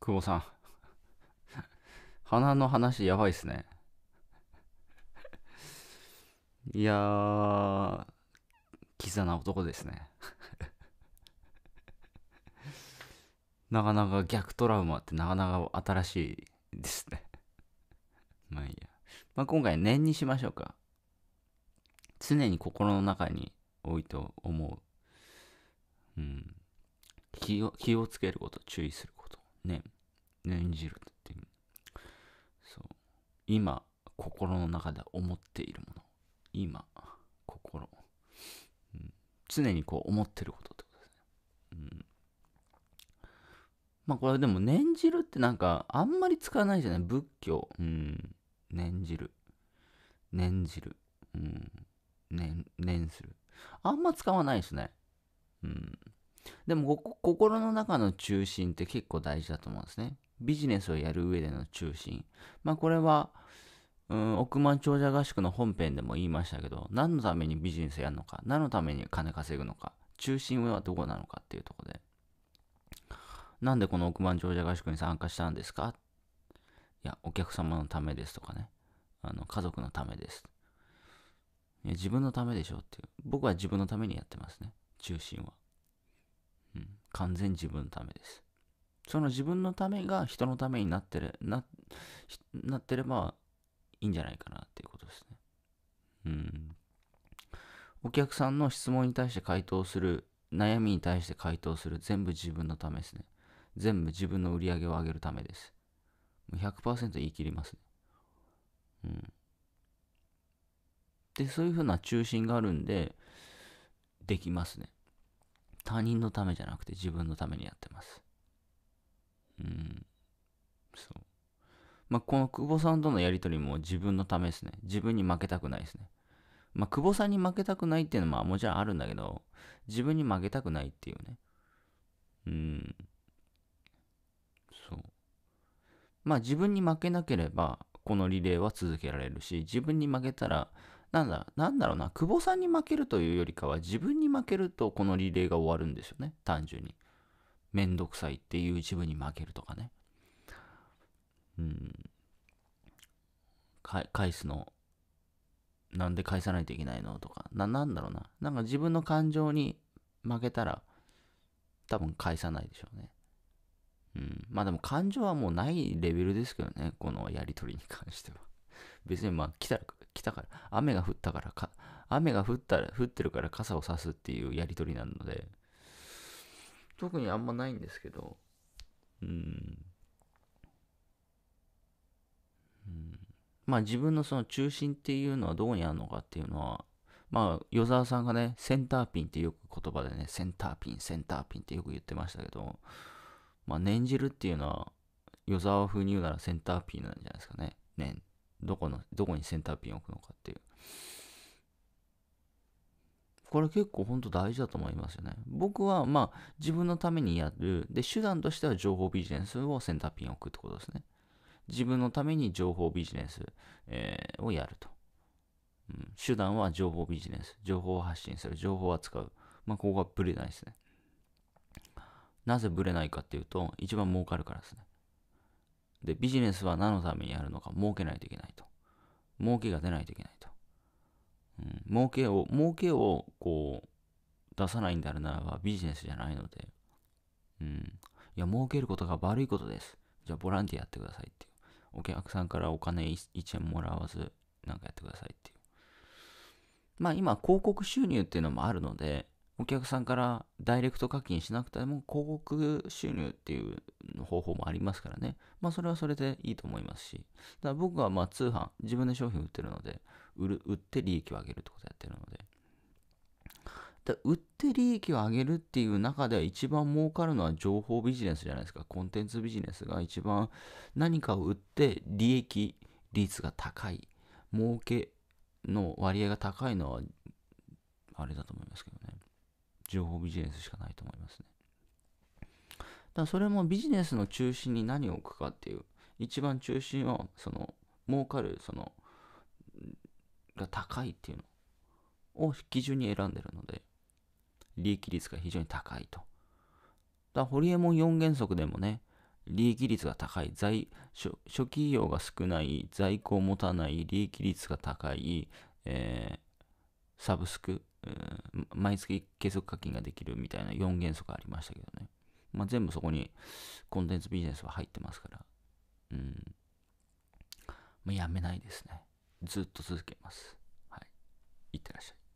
久保さん。鼻の話やばいっすね。いやー、キザな男ですね。なかなか逆トラウマってなかなか新しいですねまあいいや。まあ今回念にしましょうか。常に心の中に多いと思う。うん。気を気をつけること、注意するね、念じるってう。そう。今、心の中で思っているもの。今、心。うん、常にこう思ってることってことですね。うんまあこれでも念じるってなんかあんまり使わないじゃない仏教。うん。念じる。念じる。うん。念、念する。あんま使わないですね。うん。でも心の中の中心って結構大事だと思うんですね。ビジネスをやる上での中心。まあこれは、うん、億万長者合宿の本編でも言いましたけど、何のためにビジネスやるのか、何のために金稼ぐのか、中心はどこなのかっていうとこで。なんでこの億万長者合宿に参加したんですかいや、お客様のためですとかね。あの、家族のためです。いや、自分のためでしょっていう。僕は自分のためにやってますね。中心は。完全自分のためです。その自分のためが人のためになってる、な、なってればいいんじゃないかなっていうことですね。うん。お客さんの質問に対して回答する、悩みに対して回答する、全部自分のためですね。全部自分の売り上げを上げるためです。100%言い切りますね。うん。で、そういうふうな中心があるんで、できますね。他人のためじゃなくて自分のためにやってます。うん。そう。まあ、この久保さんとのやりとりも自分のためですね。自分に負けたくないですね。まあ、久保さんに負けたくないっていうのはもちろんあるんだけど、自分に負けたくないっていうね。うん。そう。まあ自分に負けなければ、このリレーは続けられるし、自分に負けたら、なんだ、なんだろうな、久保さんに負けるというよりかは、自分に負けるとこのリレーが終わるんですよね、単純に。めんどくさいっていう自分に負けるとかね。うん。返すの、なんで返さないといけないのとか、な、なんだろうな。なんか自分の感情に負けたら、多分返さないでしょうね。うん。まあでも感情はもうないレベルですけどね、このやりとりに関しては。別にまあ来たら来たから、雨が降ったからか、雨が降ったら、降ってるから傘を差すっていうやりとりなので、特にあんまないんですけど、うん。まあ自分のその中心っていうのはどこにあるのかっていうのは、まあ、与沢さんがね、センターピンってよく言葉でね、センターピン、センターピンってよく言ってましたけど、まあ、念じるっていうのは、与沢風に言うならセンターピンなんじゃないですかね。念、どこの、どこにセンターピンを置くのかっていう。これ結構本当大事だと思いますよね。僕はまあ自分のためにやる。で、手段としては情報ビジネスをセンターピンを置くってことですね。自分のために情報ビジネス、えー、をやると、うん。手段は情報ビジネス。情報を発信する。情報を扱う。まあ、ここがブレないですね。なぜブレないかっていうと、一番儲かるからですね。で、ビジネスは何のためにやるのか儲けないといけないと。儲けが出ないといけないと。うん、儲けを、儲けをこう、出さないんであるならばビジネスじゃないので、うん。いや、儲けることが悪いことです。じゃあボランティアやってくださいっていう。お客さんからお金1円もらわず、なんかやってくださいっていう。まあ今、広告収入っていうのもあるので、お客さんからダイレクト課金しなくても広告収入っていう方法もありますからね。まあそれはそれでいいと思いますし。だから僕はまあ通販、自分で商品売ってるので、売る売って利益を上げるってことやってるので。だ売って利益を上げるっていう中では一番儲かるのは情報ビジネスじゃないですか。コンテンツビジネスが一番何かを売って利益率が高い、儲けの割合が高いのはあれだと思いますけど情報ビジネスしかないと思いますね。だからそれもビジネスの中心に何を置くかっていう、一番中心は、その、儲かる、その、が高いっていうのを基準に選んでるので、利益率が非常に高いと。だホリエモン4原則でもね、利益率が高い、在初初期費用が少ない、在庫を持たない、利益率が高い、えー、サブスクうん、毎月計測課金ができるみたいな4元素がありましたけどね。まあ、全部そこにコンテンツビジネスは入ってますから、うん。まあ、やめないですね。ずっと続けます。はい。いってらっしゃい。